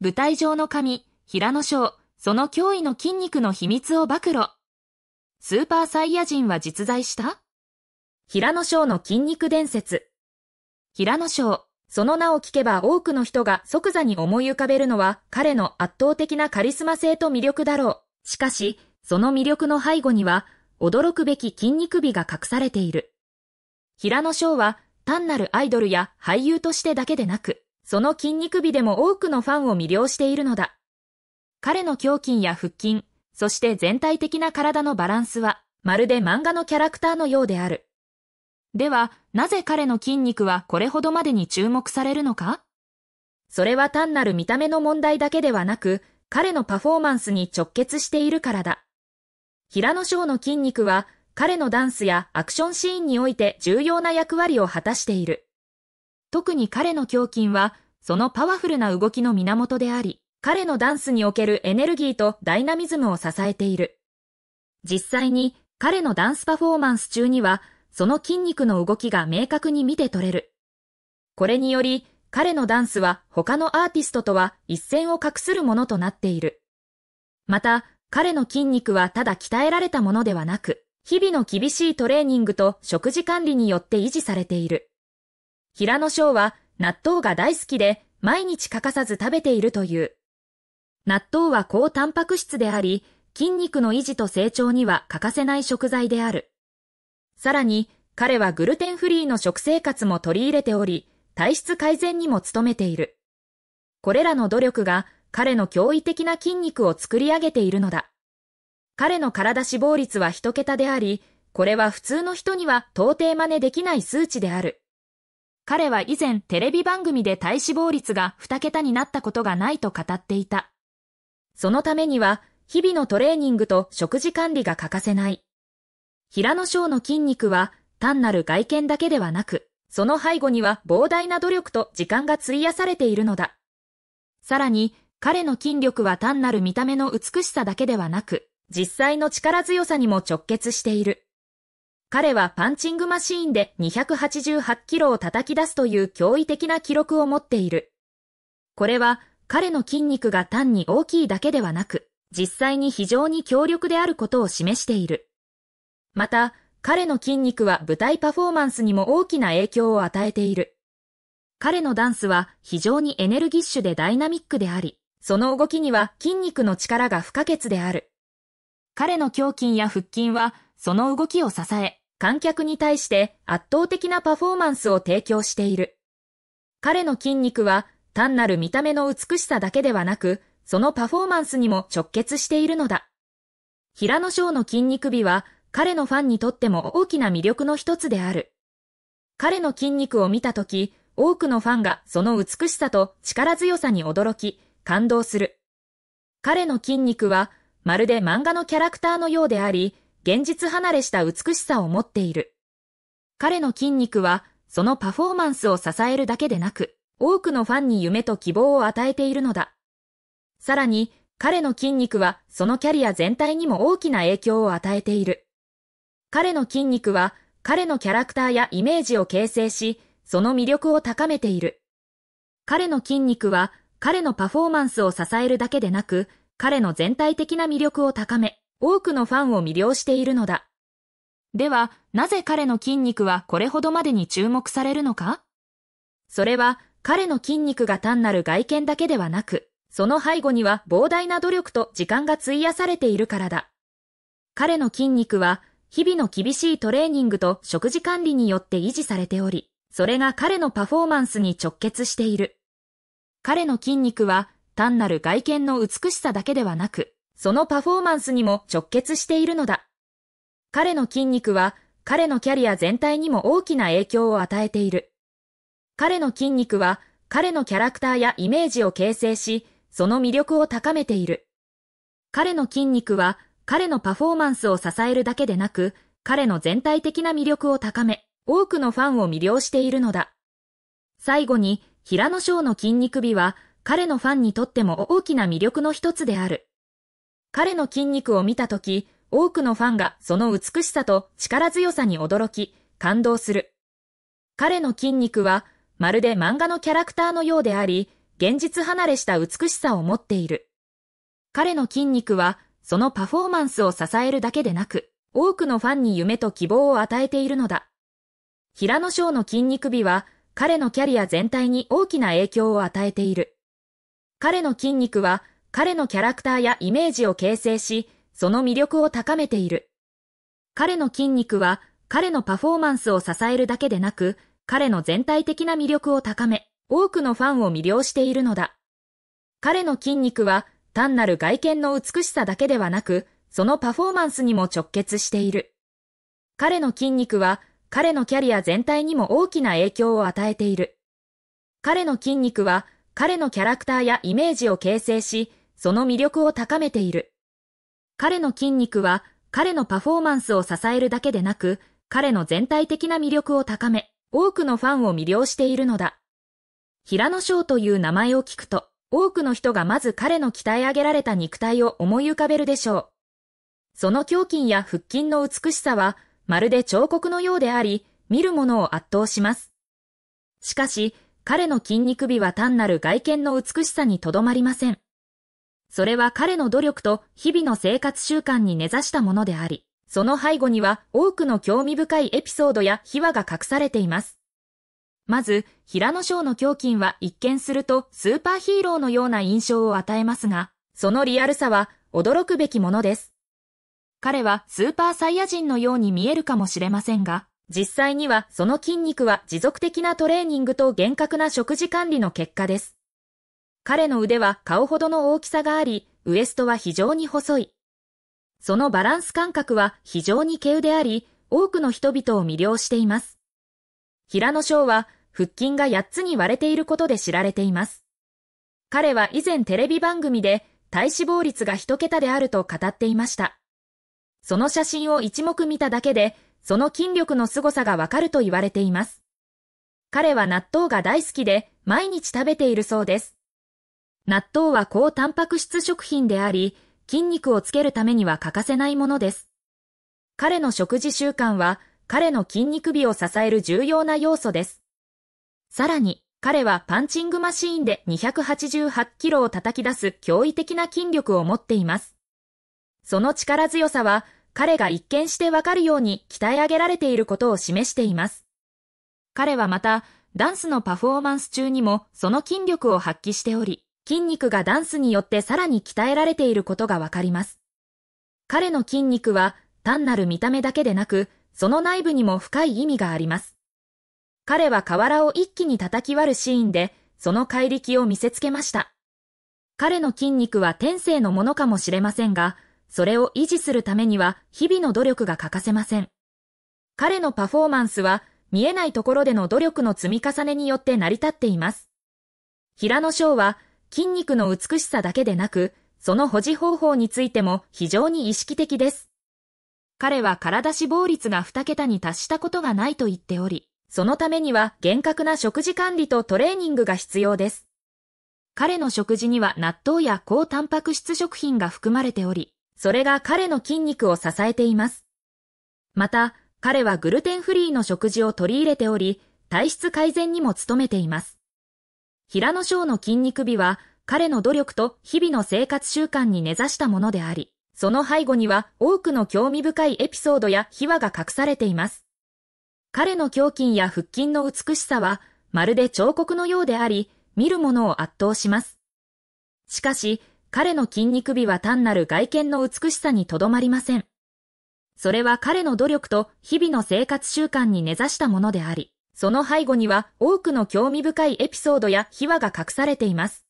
舞台上の神、平野翔、その脅威の筋肉の秘密を暴露。スーパーサイヤ人は実在した平野翔の筋肉伝説。平野翔、その名を聞けば多くの人が即座に思い浮かべるのは彼の圧倒的なカリスマ性と魅力だろう。しかし、その魅力の背後には、驚くべき筋肉美が隠されている。平野翔は単なるアイドルや俳優としてだけでなく、その筋肉美でも多くのファンを魅了しているのだ。彼の胸筋や腹筋、そして全体的な体のバランスは、まるで漫画のキャラクターのようである。では、なぜ彼の筋肉はこれほどまでに注目されるのかそれは単なる見た目の問題だけではなく、彼のパフォーマンスに直結しているからだ。平野翔の筋肉は、彼のダンスやアクションシーンにおいて重要な役割を果たしている。特に彼の胸筋は、そのパワフルな動きの源であり、彼のダンスにおけるエネルギーとダイナミズムを支えている。実際に彼のダンスパフォーマンス中には、その筋肉の動きが明確に見て取れる。これにより、彼のダンスは他のアーティストとは一線を画するものとなっている。また、彼の筋肉はただ鍛えられたものではなく、日々の厳しいトレーニングと食事管理によって維持されている。平野翔は納豆が大好きで毎日欠かさず食べているという。納豆は高タンパク質であり、筋肉の維持と成長には欠かせない食材である。さらに、彼はグルテンフリーの食生活も取り入れており、体質改善にも努めている。これらの努力が彼の驚異的な筋肉を作り上げているのだ。彼の体脂肪率は一桁であり、これは普通の人には到底真似できない数値である。彼は以前テレビ番組で体脂肪率が2桁になったことがないと語っていた。そのためには、日々のトレーニングと食事管理が欠かせない。平野翔の筋肉は単なる外見だけではなく、その背後には膨大な努力と時間が費やされているのだ。さらに、彼の筋力は単なる見た目の美しさだけではなく、実際の力強さにも直結している。彼はパンチングマシーンで288キロを叩き出すという驚異的な記録を持っている。これは彼の筋肉が単に大きいだけではなく、実際に非常に強力であることを示している。また、彼の筋肉は舞台パフォーマンスにも大きな影響を与えている。彼のダンスは非常にエネルギッシュでダイナミックであり、その動きには筋肉の力が不可欠である。彼の胸筋や腹筋はその動きを支え、観客に対して圧倒的なパフォーマンスを提供している。彼の筋肉は単なる見た目の美しさだけではなく、そのパフォーマンスにも直結しているのだ。平野翔の筋肉美は彼のファンにとっても大きな魅力の一つである。彼の筋肉を見たとき、多くのファンがその美しさと力強さに驚き、感動する。彼の筋肉はまるで漫画のキャラクターのようであり、現実離れした美しさを持っている。彼の筋肉は、そのパフォーマンスを支えるだけでなく、多くのファンに夢と希望を与えているのだ。さらに、彼の筋肉は、そのキャリア全体にも大きな影響を与えている。彼の筋肉は、彼のキャラクターやイメージを形成し、その魅力を高めている。彼の筋肉は、彼のパフォーマンスを支えるだけでなく、彼の全体的な魅力を高め、多くのファンを魅了しているのだ。では、なぜ彼の筋肉はこれほどまでに注目されるのかそれは、彼の筋肉が単なる外見だけではなく、その背後には膨大な努力と時間が費やされているからだ。彼の筋肉は、日々の厳しいトレーニングと食事管理によって維持されており、それが彼のパフォーマンスに直結している。彼の筋肉は単なる外見の美しさだけではなく、そのパフォーマンスにも直結しているのだ。彼の筋肉は彼のキャリア全体にも大きな影響を与えている。彼の筋肉は彼のキャラクターやイメージを形成し、その魅力を高めている。彼の筋肉は彼のパフォーマンスを支えるだけでなく、彼の全体的な魅力を高め、多くのファンを魅了しているのだ。最後に、平野翔の筋肉美は、彼のファンにとっても大きな魅力の一つである。彼の筋肉を見たとき、多くのファンがその美しさと力強さに驚き、感動する。彼の筋肉は、まるで漫画のキャラクターのようであり、現実離れした美しさを持っている。彼の筋肉は、そのパフォーマンスを支えるだけでなく、多くのファンに夢と希望を与えているのだ。平野翔の筋肉美は、彼のキャリア全体に大きな影響を与えている。彼の筋肉は、彼のキャラクターやイメージを形成し、その魅力を高めている。彼の筋肉は彼のパフォーマンスを支えるだけでなく、彼の全体的な魅力を高め、多くのファンを魅了しているのだ。彼の筋肉は単なる外見の美しさだけではなく、そのパフォーマンスにも直結している。彼の筋肉は彼のキャリア全体にも大きな影響を与えている。彼の筋肉は彼のキャラクターやイメージを形成し、その魅力を高めている。彼の筋肉は彼のパフォーマンスを支えるだけでなく、彼の全体的な魅力を高め、多くのファンを魅了しているのだ。平野翔という名前を聞くと、多くの人がまず彼の鍛え上げられた肉体を思い浮かべるでしょう。その胸筋や腹筋の美しさは、まるで彫刻のようであり、見る者を圧倒します。しかし、彼の筋肉美は単なる外見の美しさにとどまりません。それは彼の努力と日々の生活習慣に根ざしたものであり、その背後には多くの興味深いエピソードや秘話が隠されています。まず、平野翔の胸筋は一見するとスーパーヒーローのような印象を与えますが、そのリアルさは驚くべきものです。彼はスーパーサイヤ人のように見えるかもしれませんが、実際にはその筋肉は持続的なトレーニングと厳格な食事管理の結果です。彼の腕は顔ほどの大きさがあり、ウエストは非常に細い。そのバランス感覚は非常に毛であり、多くの人々を魅了しています。平野翔は腹筋が8つに割れていることで知られています。彼は以前テレビ番組で体脂肪率が1桁であると語っていました。その写真を一目見ただけで、その筋力の凄さがわかると言われています。彼は納豆が大好きで、毎日食べているそうです。納豆は高タンパク質食品であり、筋肉をつけるためには欠かせないものです。彼の食事習慣は、彼の筋肉美を支える重要な要素です。さらに、彼はパンチングマシーンで288キロを叩き出す驚異的な筋力を持っています。その力強さは、彼が一見してわかるように鍛え上げられていることを示しています。彼はまた、ダンスのパフォーマンス中にもその筋力を発揮しており、筋肉がダンスによってさらに鍛えられていることがわかります。彼の筋肉は単なる見た目だけでなく、その内部にも深い意味があります。彼は瓦を一気に叩き割るシーンで、その怪力を見せつけました。彼の筋肉は天性のものかもしれませんが、それを維持するためには日々の努力が欠かせません。彼のパフォーマンスは見えないところでの努力の積み重ねによって成り立っています。平野翔は筋肉の美しさだけでなく、その保持方法についても非常に意識的です。彼は体死亡率が2桁に達したことがないと言っており、そのためには厳格な食事管理とトレーニングが必要です。彼の食事には納豆や高タンパク質食品が含まれており、それが彼の筋肉を支えています。また、彼はグルテンフリーの食事を取り入れており、体質改善にも努めています。平野翔の筋肉美は、彼の努力と日々の生活習慣に根ざしたものであり、その背後には多くの興味深いエピソードや秘話が隠されています。彼の胸筋や腹筋の美しさは、まるで彫刻のようであり、見る者を圧倒します。しかし、彼の筋肉美は単なる外見の美しさにとどまりません。それは彼の努力と日々の生活習慣に根ざしたものであり、その背後には多くの興味深いエピソードや秘話が隠されています。